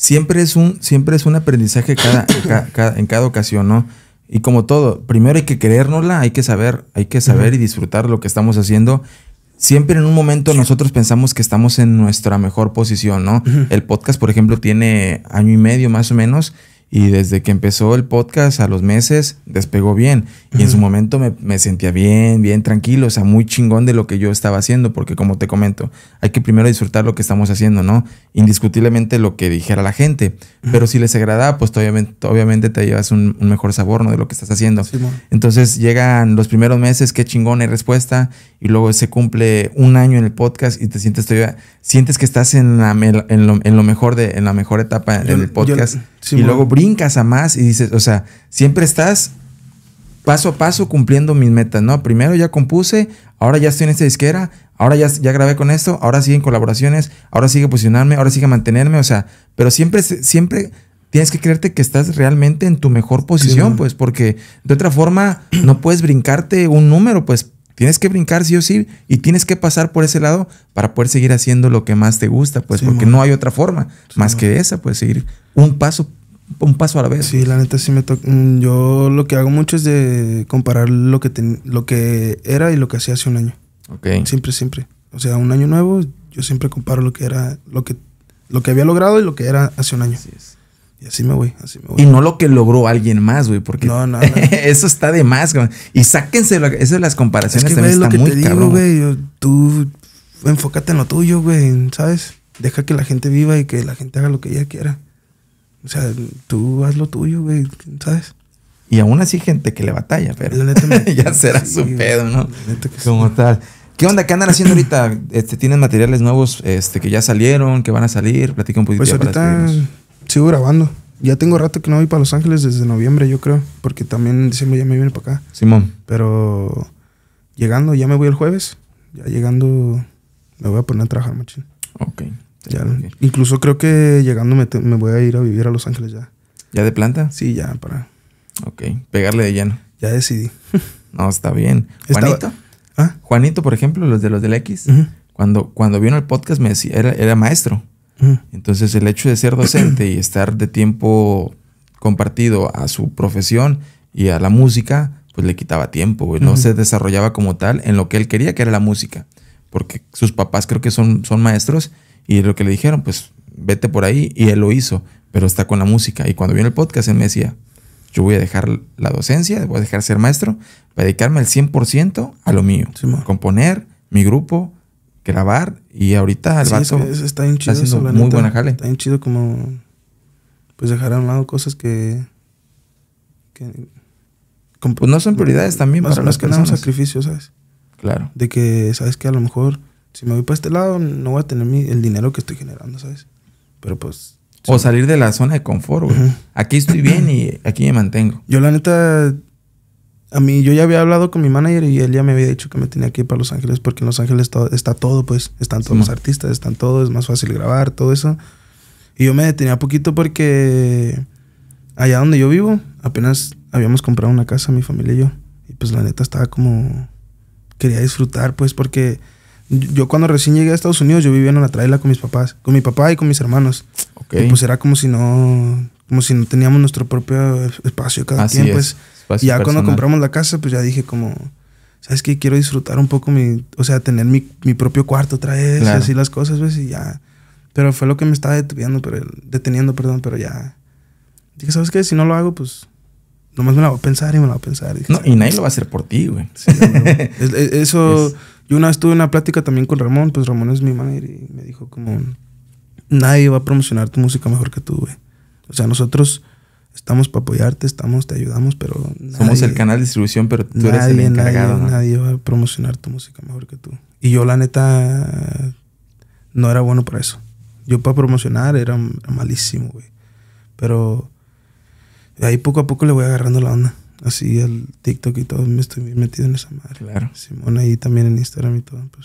siempre es un, siempre es un aprendizaje cada, en cada ocasión, ¿no? Y como todo, primero hay que creérnosla, hay que saber, hay que saber y disfrutar lo que estamos haciendo. Siempre en un momento nosotros pensamos que estamos en nuestra mejor posición, ¿no? El podcast, por ejemplo, tiene año y medio más o menos y desde que empezó el podcast a los meses, despegó bien. Y en su momento me, me, sentía bien, bien tranquilo, o sea, muy chingón de lo que yo estaba haciendo, porque como te comento, hay que primero disfrutar lo que estamos haciendo, ¿no? Indiscutiblemente lo que dijera la gente, pero si les agrada, pues obviamente, obviamente te llevas un, mejor sabor, ¿no? De lo que estás haciendo. Entonces llegan los primeros meses, qué chingón hay respuesta, y luego se cumple un año en el podcast y te sientes todavía, sientes que estás en, la, en, lo, en lo, mejor de, en la mejor etapa del podcast. y luego brincas a más y dices, o sea, siempre estás paso a paso cumpliendo mis metas, ¿no? Primero ya compuse, ahora ya estoy en esta disquera, ahora ya, ya grabé con esto, ahora en colaboraciones, ahora sigue posicionarme, ahora sigue mantenerme, o sea, pero siempre, siempre tienes que creerte que estás realmente en tu mejor posición, pues, porque de otra forma no puedes brincarte un número, pues tienes que brincar sí o sí y tienes que pasar por ese lado para poder seguir haciendo lo que más te gusta, pues, porque no hay otra forma más que esa, pues, seguir un paso un paso a la vez. Sí, la neta sí me toca. Mm, yo lo que hago mucho es de comparar lo que, lo que era y lo que hacía hace un año. Ok. Siempre, siempre. O sea, un año nuevo, yo siempre comparo lo que era, lo que, lo que había logrado y lo que era hace un año. Así es. Y así me voy, así me voy. Y no lo que logró alguien más, güey, porque no, no, no. eso está de más. Güey. Y sáquense, eso de las comparaciones es que, güey, lo que te Digo, güey, tú enfócate en lo tuyo, güey, ¿sabes? Deja que la gente viva y que la gente haga lo que ella quiera. O sea, tú haz lo tuyo, güey, ¿sabes? Y aún así gente que le batalla, pero ya será su pedo, ¿no? que Como tal. ¿Qué onda? ¿Qué andan haciendo ahorita? Este, ¿Tienen materiales nuevos este, que ya salieron, que van a salir? Platica un poquito. Pues ahorita sigo grabando. Ya tengo rato que no voy para Los Ángeles desde noviembre, yo creo. Porque también en diciembre ya me viene para acá. Simón. Pero llegando, ya me voy el jueves. Ya llegando, me voy a poner a trabajar, machín. Ok. Incluso creo que llegando me, voy a ir a vivir a Los Ángeles ya. ¿Ya de planta? Sí, ya, para. Ok, pegarle de lleno. Ya decidí. no, está bien. Juanito. ¿Ah? Juanito, por ejemplo, los de los del X, cuando, cuando vino el podcast me decía, era, maestro. Entonces el hecho de ser docente y estar de tiempo compartido a su profesión y a la música, pues le quitaba tiempo, No se desarrollaba como tal en lo que él quería, que era la música. Porque sus papás creo que son, son maestros y lo que le dijeron, pues vete por ahí. Y él lo hizo, pero está con la música. Y cuando vino el podcast, él me decía, yo voy a dejar la docencia, voy a dejar ser maestro, para dedicarme al 100% a lo mío. componer, mi grupo, grabar. Y ahorita el vato está, bien chido muy neta, buena jale. Está bien chido como, pues dejar a un lado cosas que... pues no son prioridades también más, para más las que ¿sabes? Claro. De que, ¿sabes que A lo mejor si me voy para este lado, no voy a tener el dinero que estoy generando, ¿sabes? Pero pues... O salir de la zona de confort, güey. Aquí estoy bien y aquí me mantengo. Yo la neta, a mí, yo ya había hablado con mi manager y él ya me había dicho que me tenía que ir para Los Ángeles porque en Los Ángeles está todo, pues, están todos los artistas, están todos, es más fácil grabar, todo eso. Y yo me detenía poquito porque allá donde yo vivo, apenas habíamos comprado una casa, mi familia y yo. Y pues la neta estaba como... Quería disfrutar, pues, porque yo cuando recién llegué a Estados Unidos, yo vivía en una traila con mis papás, con mi papá y con mis hermanos. Okay. Y pues era como si no, como si no teníamos nuestro propio espacio cada Así Pues. ya cuando compramos la casa, pues ya dije como, ¿sabes qué? Quiero disfrutar un poco mi, o sea, tener mi, mi propio cuarto otra vez y así las cosas, ¿ves? Pues, y ya. Pero fue lo que me estaba deteniendo, pero, deteniendo, perdón, pero ya. Dije, ¿sabes qué? Si no lo hago, pues nomás me la voy a pensar y me la voy a pensar. no, y nadie lo va a hacer por ti, güey. eso y una vez tuve una plática también con Ramón, pues Ramón es mi manager y me dijo como, nadie va a promocionar tu música mejor que tú, güey. O sea, nosotros estamos para apoyarte, estamos, te ayudamos, pero... Somos el canal de distribución, pero tú eres el encargado. Nadie, va a promocionar tu música mejor que tú. Y yo la neta no era bueno para eso. Yo para promocionar era malísimo, güey. Pero ahí poco a poco le voy agarrando la onda así el TikTok y todo, me estoy metido en esa madre. Claro. Simón ahí también en Instagram y todo. Pues.